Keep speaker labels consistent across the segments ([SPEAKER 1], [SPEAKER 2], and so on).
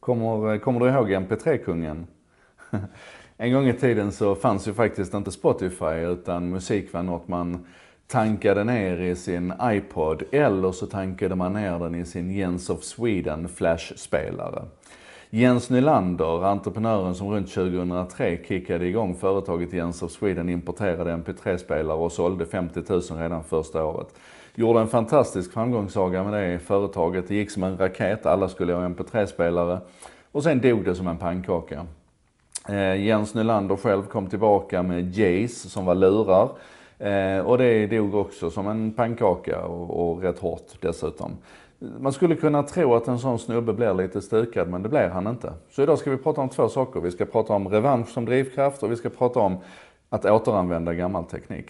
[SPEAKER 1] Kommer, eh, kommer du ihåg MP3-kungen? en gång i tiden så fanns ju faktiskt inte Spotify utan musik var något man tankade ner i sin iPod eller så tankade man ner den i sin Jens of Sweden flashspelare. Jens Nylander, entreprenören som runt 2003 kickade igång företaget Jens of Sweden, importerade MP3-spelare och sålde 50 000 redan första året. Gjorde en fantastisk framgångssaga med det företaget. Det gick som en raket, alla skulle ha MP3-spelare. Och sen dog det som en pannkaka. Eh, Jens Nylander själv kom tillbaka med Jace som var lurar. Eh, och det dog också som en pannkaka och, och rätt hårt dessutom. Man skulle kunna tro att en sån snubbe blir lite stukad, men det blir han inte. Så idag ska vi prata om två saker. Vi ska prata om revansch som drivkraft och vi ska prata om att återanvända gammal teknik.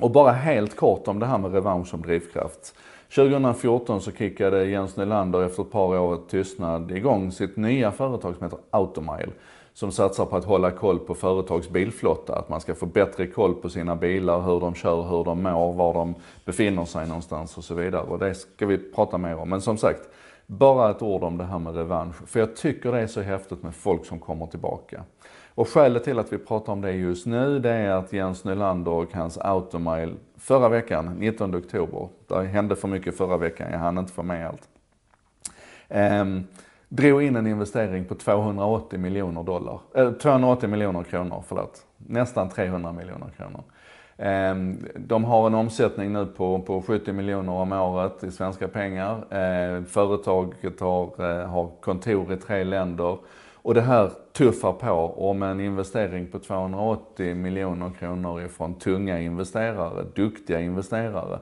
[SPEAKER 1] Och bara helt kort om det här med revansch som drivkraft. 2014 så kickade Jens Nylander efter ett par år tystnad igång sitt nya företag som heter Automile som satsar på att hålla koll på företags bilflotta. Att man ska få bättre koll på sina bilar, hur de kör, hur de mår, var de befinner sig någonstans och så vidare. Och det ska vi prata mer om. Men som sagt, bara ett ord om det här med revansch. För jag tycker det är så häftigt med folk som kommer tillbaka. Och skälet till att vi pratar om det just nu, det är att Jens Nylander och hans Automile förra veckan, 19 oktober, det hände för mycket förra veckan, jag hann inte få med allt. Um, drog in en investering på 280 miljoner, dollar, äh, 280 miljoner kronor. Förlåt. Nästan 300 miljoner kronor. Ehm, de har en omsättning nu på, på 70 miljoner om året i svenska pengar. Ehm, företaget har, eh, har kontor i tre länder. Och det här tuffar på och med en investering på 280 miljoner kronor ifrån tunga investerare, duktiga investerare,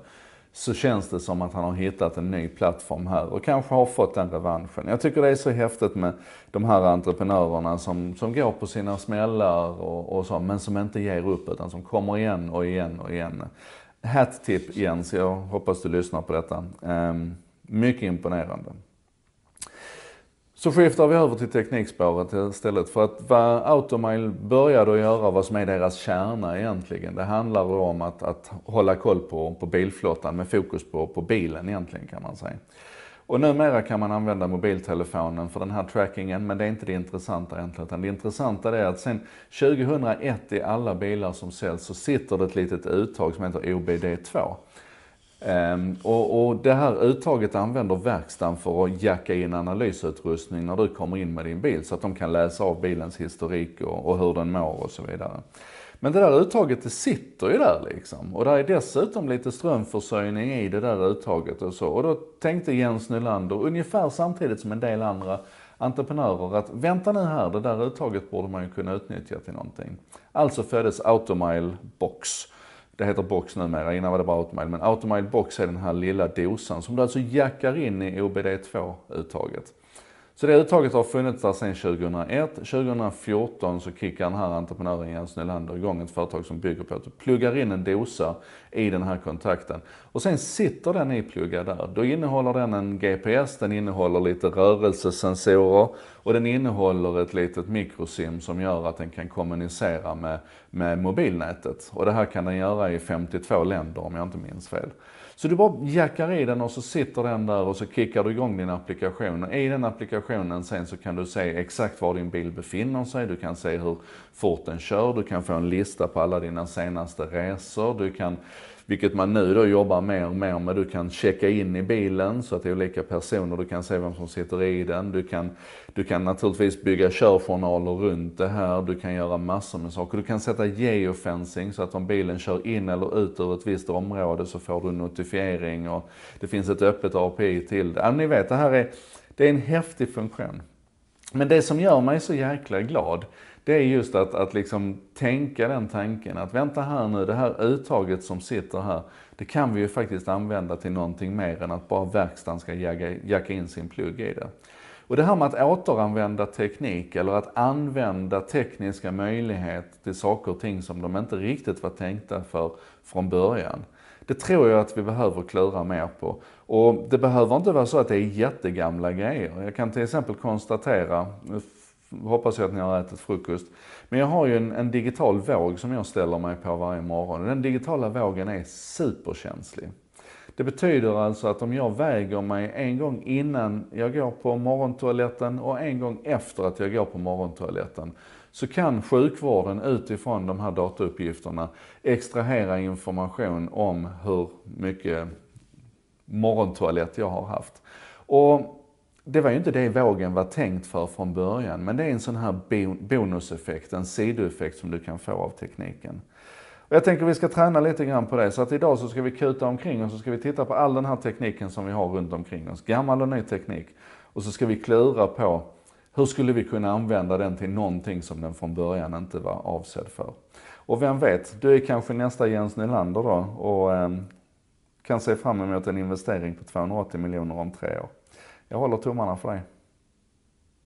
[SPEAKER 1] så känns det som att han har hittat en ny plattform här och kanske har fått den revanschen. Jag tycker det är så häftigt med de här entreprenörerna som, som går på sina smällar och, och så, men som inte ger upp utan som kommer igen och igen och igen. Hattip Jens, jag hoppas du lyssnar på detta. Ehm, mycket imponerande. Så skiftar vi över till teknikspåret istället. För att vad Automile började att göra, vad som är deras kärna egentligen, det handlar om att, att hålla koll på, på bilflottan med fokus på, på bilen egentligen kan man säga. Och numera kan man använda mobiltelefonen för den här trackingen, men det är inte det intressanta egentligen. Utan det intressanta är att sen 2001 i alla bilar som säljs så sitter det ett litet uttag som heter OBD2. Um, och, och, det här uttaget använder verkstaden för att jacka in analysutrustning när du kommer in med din bil så att de kan läsa av bilens historik och, och hur den mår och så vidare. Men det där uttaget det sitter ju där liksom. Och det är dessutom lite strömförsörjning i det där uttaget och så. Och då tänkte Jens Nylander, ungefär samtidigt som en del andra entreprenörer, att vänta nu här, det där uttaget borde man ju kunna utnyttja till någonting. Alltså föddes Automile Box det heter box numera, innan var det bara automail. Men automail box är den här lilla dosan som du alltså jackar in i OBD2-uttaget. Så det uttaget har funnits där sedan 2001. 2014 så kickar den här entreprenören Jens Nylander igång ett företag som bygger på att du pluggar in en dosa i den här kontakten. Och sen sitter den ipluggad där. Då innehåller den en GPS, den innehåller lite rörelsesensorer och den innehåller ett litet mikrosim som gör att den kan kommunicera med, med mobilnätet. Och det här kan den göra i 52 länder om jag inte minns fel. Så du bara jackar i den och så sitter den där och så kickar du igång din applikation. Och i den applikationen navigationen sen så kan du se exakt var din bil befinner sig, du kan se hur fort den kör, du kan få en lista på alla dina senaste resor, du kan vilket man nu då jobbar mer och mer med. Du kan checka in i bilen så att det är olika personer, du kan se vem som sitter i den. Du kan, du kan naturligtvis bygga körjournaler runt det här, du kan göra massor med saker. Du kan sätta geofencing så att om bilen kör in eller ut ur ett visst område så får du notifiering och det finns ett öppet API till det. Ja, ni vet, det här är det är en häftig funktion. Men det som gör mig så jäkla glad, det är just att, att liksom tänka den tanken att vänta här nu, det här uttaget som sitter här, det kan vi ju faktiskt använda till någonting mer än att bara verkstaden ska jacka, jacka in sin plugg i det. Och det här med att återanvända teknik eller att använda tekniska möjligheter till saker och ting som de inte riktigt var tänkta för från början. Det tror jag att vi behöver klura mer på. Och det behöver inte vara så att det är jättegamla grejer. Jag kan till exempel konstatera, nu hoppas jag att ni har ätit frukost, men jag har ju en, en digital våg som jag ställer mig på varje morgon. den digitala vågen är superkänslig. Det betyder alltså att om jag väger mig en gång innan jag går på morgontoaletten och en gång efter att jag går på morgontoaletten så kan sjukvården utifrån de här datauppgifterna extrahera information om hur mycket morgontoalett jag har haft. Och det var ju inte det vågen var tänkt för från början, men det är en sån här bonuseffekt, en sidoeffekt som du kan få av tekniken. Och jag tänker att vi ska träna lite grann på det, så att idag så ska vi kuta omkring och så ska vi titta på all den här tekniken som vi har runt omkring oss, gammal och ny teknik. Och så ska vi klura på hur skulle vi kunna använda den till någonting som den från början inte var avsedd för? Och vem vet, du är kanske nästa Jens Nylander då och ehm, kan se fram emot en investering på 280 miljoner om tre år. Jag håller tummarna för dig.